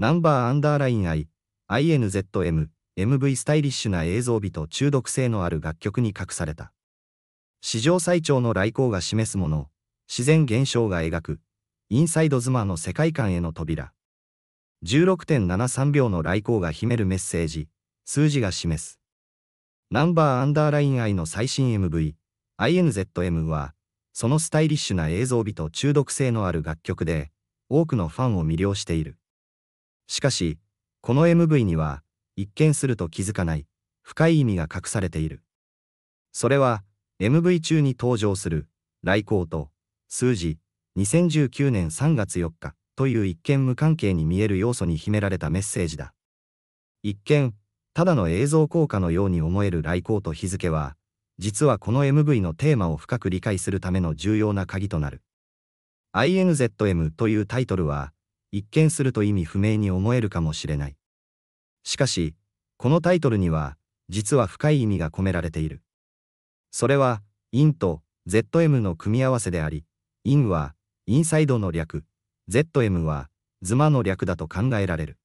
ナンバーアンダーライン I、INZM、MV スタイリッシュな映像美と中毒性のある楽曲に隠された。史上最長の来航が示すもの、自然現象が描く、インサイド妻の世界観への扉。16.73秒の来航が秘めるメッセージ、数字が示す。ナンバーアンダーライン I の最新 MV、INZM は、そのスタイリッシュな映像美と中毒性のある楽曲で、多くのファンを魅了している。しかし、この MV には、一見すると気づかない、深い意味が隠されている。それは、MV 中に登場する、来航と、数字、2019年3月4日という一見無関係に見える要素に秘められたメッセージだ。一見、ただの映像効果のように思える来航と日付は、実はこの MV のテーマを深く理解するための重要な鍵となる。INZM というタイトルは、一見すると意味不明に思えるかもしれない。しかし、このタイトルには、実は深い意味が込められている。それは、インと ZM の組み合わせであり、インは、インサイドの略、ZM は、ズマの略だと考えられる。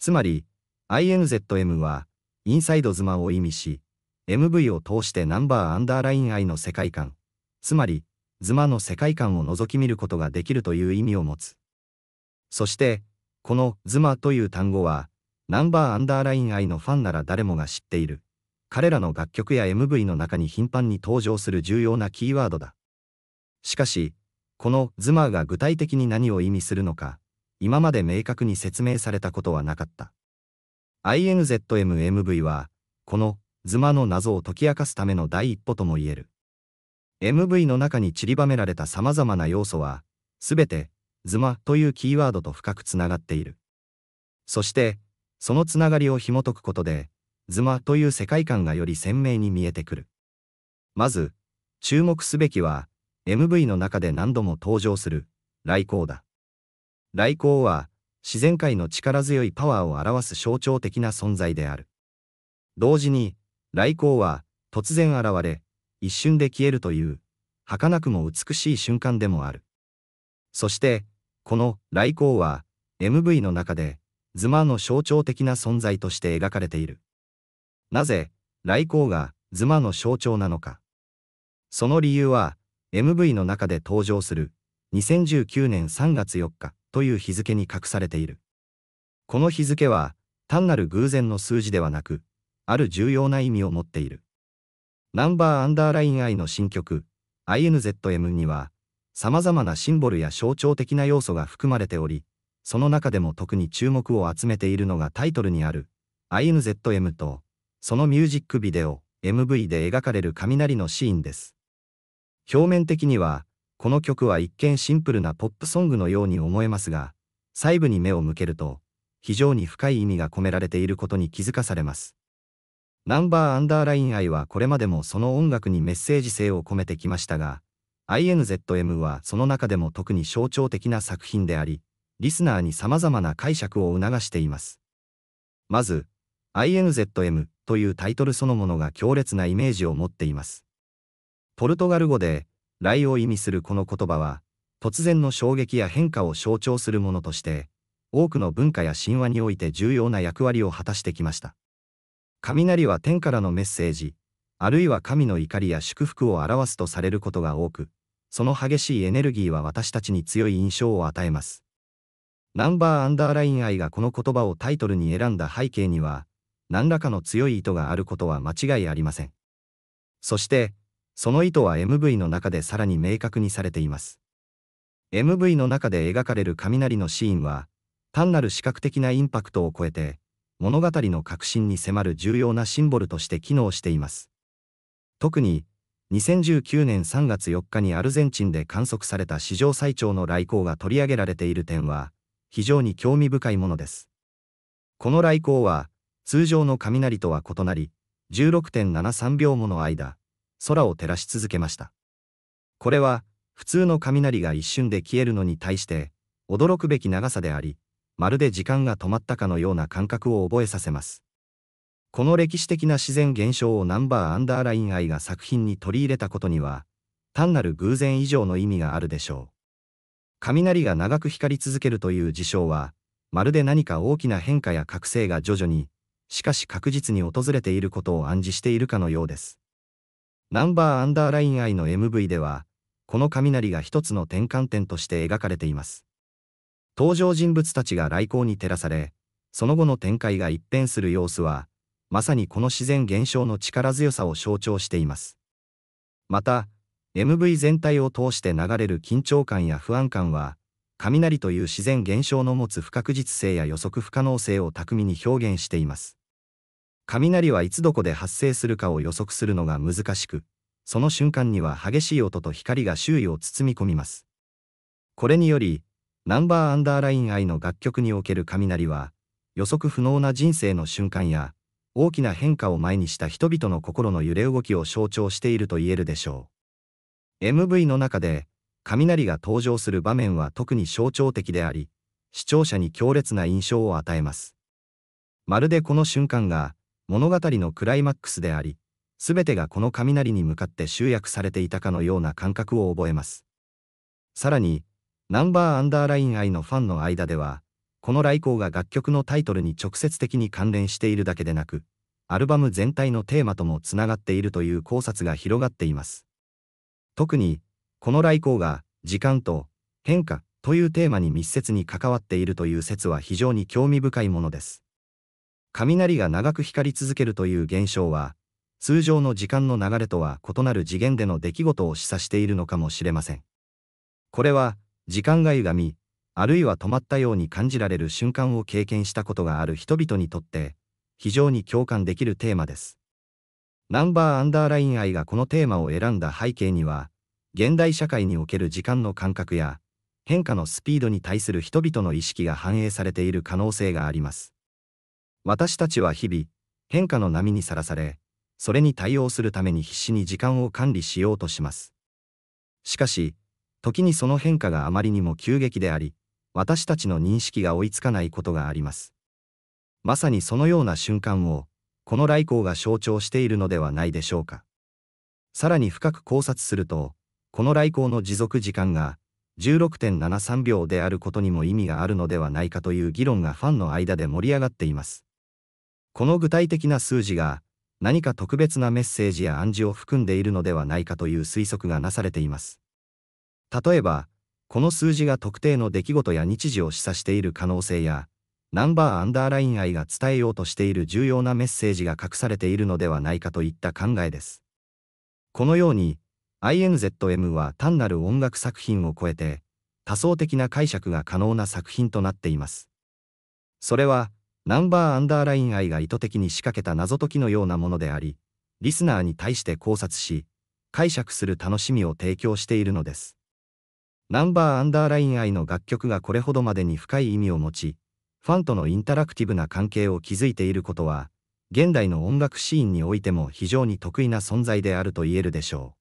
つまり、INZM は、インサイドズマを意味し、MV を通してナンバーアンダーライン I の世界観、つまり、ズマの世界観を覗き見ることができるという意味を持つ。そして、このズマという単語は、ナンバーアンダーライン愛のファンなら誰もが知っている。彼らの楽曲や MV の中に頻繁に登場する重要なキーワードだ。しかし、このズマが具体的に何を意味するのか、今まで明確に説明されたことはなかった。INZMMV は、このズマの謎を解き明かすための第一歩とも言える。MV の中に散りばめられた様々な要素は、すべてズマというキーワードと深くつながっている。そして、そのつながりを紐解くことで、ズマという世界観がより鮮明に見えてくる。まず、注目すべきは、MV の中で何度も登場する、雷光だ。雷光は、自然界の力強いパワーを表す象徴的な存在である。同時に、雷光は、突然現れ、一瞬で消えるという、儚くも美しい瞬間でもある。そして、この雷光は MV の中でズマの象徴的な存在として描かれている。なぜ雷光がズマの象徴なのか。その理由は MV の中で登場する2019年3月4日という日付に隠されている。この日付は単なる偶然の数字ではなく、ある重要な意味を持っている。ナンバーアンダーライン I の新曲 INZM には様々なシンボルや象徴的な要素が含まれており、その中でも特に注目を集めているのがタイトルにある INZM と、そのミュージックビデオ MV で描かれる雷のシーンです。表面的には、この曲は一見シンプルなポップソングのように思えますが、細部に目を向けると、非常に深い意味が込められていることに気づかされます。ナンバーアンダーライン愛はこれまでもその音楽にメッセージ性を込めてきましたが、INZM はその中でも特に象徴的な作品であり、リスナーに様々な解釈を促しています。まず、INZM というタイトルそのものが強烈なイメージを持っています。ポルトガル語で、雷を意味するこの言葉は、突然の衝撃や変化を象徴するものとして、多くの文化や神話において重要な役割を果たしてきました。雷は天からのメッセージ、あるいは神の怒りや祝福を表すとされることが多く、その激しいエネルギーは私たちに強い印象を与えます。ナンバーアンダーライン愛がこの言葉をタイトルに選んだ背景には、何らかの強い意図があることは間違いありません。そして、その意図は MV の中でさらに明確にされています。MV の中で描かれる雷のシーンは、単なる視覚的なインパクトを超えて、物語の核心に迫る重要なシンボルとして機能しています。特に、2019年3月4日にアルゼンチンで観測された史上最長の来航が取り上げられている点は、非常に興味深いものです。この来航は、通常の雷とは異なり、16.73秒もの間、空を照らし続けました。これは、普通の雷が一瞬で消えるのに対して、驚くべき長さであり、まるで時間が止まったかのような感覚を覚えさせます。この歴史的な自然現象をナンバーアンダーライン愛が作品に取り入れたことには、単なる偶然以上の意味があるでしょう。雷が長く光り続けるという事象は、まるで何か大きな変化や覚醒が徐々に、しかし確実に訪れていることを暗示しているかのようです。ナンバーアンダーライン愛の MV では、この雷が一つの転換点として描かれています。登場人物たちが来光に照らされ、その後の展開が一変する様子は、まさにこの自然現象の力強さを象徴しています。また、MV 全体を通して流れる緊張感や不安感は、雷という自然現象の持つ不確実性や予測不可能性を巧みに表現しています。雷はいつどこで発生するかを予測するのが難しく、その瞬間には激しい音と光が周囲を包み込みます。これにより、ナンバーアンダーライン愛の楽曲における雷は、予測不能な人生の瞬間や、大きな変化を前にした人々の心の揺れ動きを象徴していると言えるでしょう。MV の中で、雷が登場する場面は特に象徴的であり、視聴者に強烈な印象を与えます。まるでこの瞬間が、物語のクライマックスであり、すべてがこの雷に向かって集約されていたかのような感覚を覚えます。さらに、ナンバーアンダーライン愛のファンの間では、この来光が楽曲のタイトルに直接的に関連しているだけでなく、アルバム全体のテーマともつながっているという考察が広がっています。特に、この来光が時間と変化というテーマに密接に関わっているという説は非常に興味深いものです。雷が長く光り続けるという現象は、通常の時間の流れとは異なる次元での出来事を示唆しているのかもしれません。これは、時間が歪み、あるいは止まったように感じられる瞬間を経験したことがある人々にとって非常に共感できるテーマです。ナンバーアンダーライン愛がこのテーマを選んだ背景には現代社会における時間の感覚や変化のスピードに対する人々の意識が反映されている可能性があります。私たちは日々変化の波にさらされそれに対応するために必死に時間を管理しようとします。しかし時にその変化があまりにも急激であり私たちの認識が追いつかないことがあります。まさにそのような瞬間を、この来光が象徴しているのではないでしょうか。さらに深く考察すると、この来光の持続時間が16.73秒であることにも意味があるのではないかという議論がファンの間で盛り上がっています。この具体的な数字が何か特別なメッセージや暗示を含んでいるのではないかという推測がなされています。例えば、この数字が特定の出来事や日時を示唆している可能性や、ナンバーアンダーライン愛が伝えようとしている重要なメッセージが隠されているのではないかといった考えです。このように、INZM は単なる音楽作品を超えて、多層的な解釈が可能な作品となっています。それは、ナンバーアンダーライン愛が意図的に仕掛けた謎解きのようなものであり、リスナーに対して考察し、解釈する楽しみを提供しているのです。ナンバーアンダーライン愛の楽曲がこれほどまでに深い意味を持ち、ファンとのインタラクティブな関係を築いていることは、現代の音楽シーンにおいても非常に得意な存在であると言えるでしょ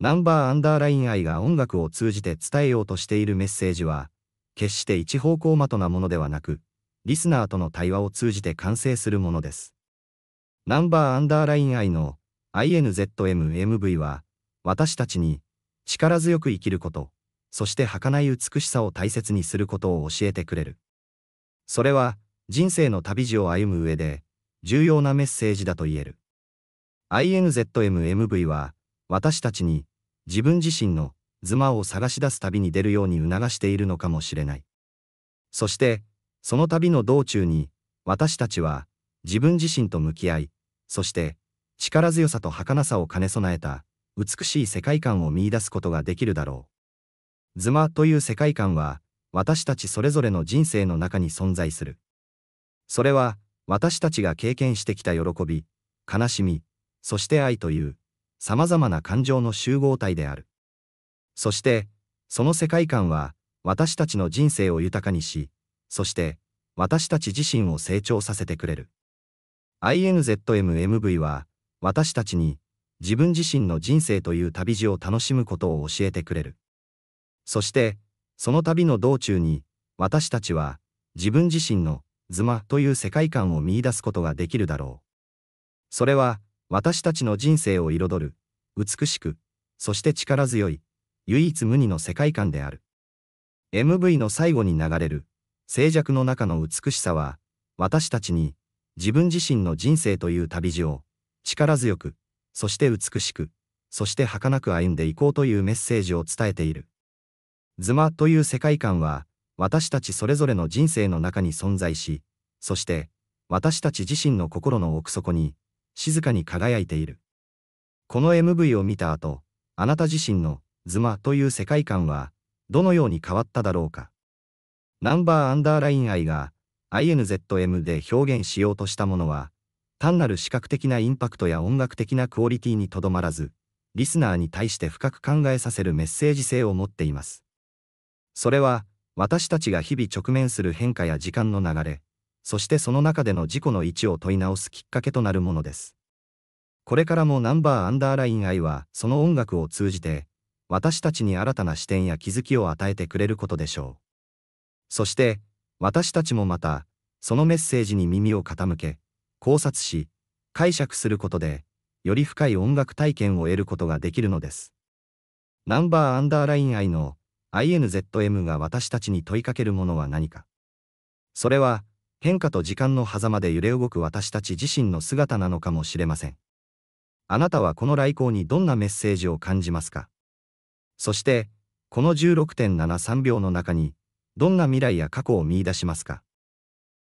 う。ナンバーアンダーライン愛が音楽を通じて伝えようとしているメッセージは、決して一方向的なものではなく、リスナーとの対話を通じて完成するものです。ナンバーアンダーライン愛の INZMMV は、私たちに力強く生きること、そして儚い美しさを大切にすることを教えてくれる。それは、人生の旅路を歩む上で、重要なメッセージだと言える。INZMMV は、私たちに、自分自身の、妻を探し出す旅に出るように促しているのかもしれない。そして、その旅の道中に、私たちは、自分自身と向き合い、そして、力強さと儚さを兼ね備えた、美しい世界観を見いだすことができるだろう。ズマという世界観は、私たちそれぞれの人生の中に存在する。それは、私たちが経験してきた喜び、悲しみ、そして愛という、様々な感情の集合体である。そして、その世界観は、私たちの人生を豊かにし、そして、私たち自身を成長させてくれる。INZMMV は、私たちに、自分自身の人生という旅路を楽しむことを教えてくれる。そして、その旅の道中に、私たちは、自分自身の、妻という世界観を見出すことができるだろう。それは、私たちの人生を彩る、美しく、そして力強い、唯一無二の世界観である。MV の最後に流れる、静寂の中の美しさは、私たちに、自分自身の人生という旅路を、力強く、そして美しく、そして儚く歩んでいこうというメッセージを伝えている。ズマという世界観は、私たちそれぞれの人生の中に存在し、そして、私たち自身の心の奥底に、静かに輝いている。この MV を見た後、あなた自身の、ズマという世界観は、どのように変わっただろうか。ナンバーアンダーライン愛が、INZM で表現しようとしたものは、単なる視覚的なインパクトや音楽的なクオリティにとどまらず、リスナーに対して深く考えさせるメッセージ性を持っています。それは、私たちが日々直面する変化や時間の流れ、そしてその中での自己の位置を問い直すきっかけとなるものです。これからもナンバーアンダーライン愛は、その音楽を通じて、私たちに新たな視点や気づきを与えてくれることでしょう。そして、私たちもまた、そのメッセージに耳を傾け、考察し、解釈することで、より深い音楽体験を得ることができるのです。ナンバーアンダーライン愛の INZM が私たちに問いかけるものは何か。それは、変化と時間の狭間で揺れ動く私たち自身の姿なのかもしれません。あなたはこの来航にどんなメッセージを感じますかそして、この16.73秒の中に、どんな未来や過去を見出しますか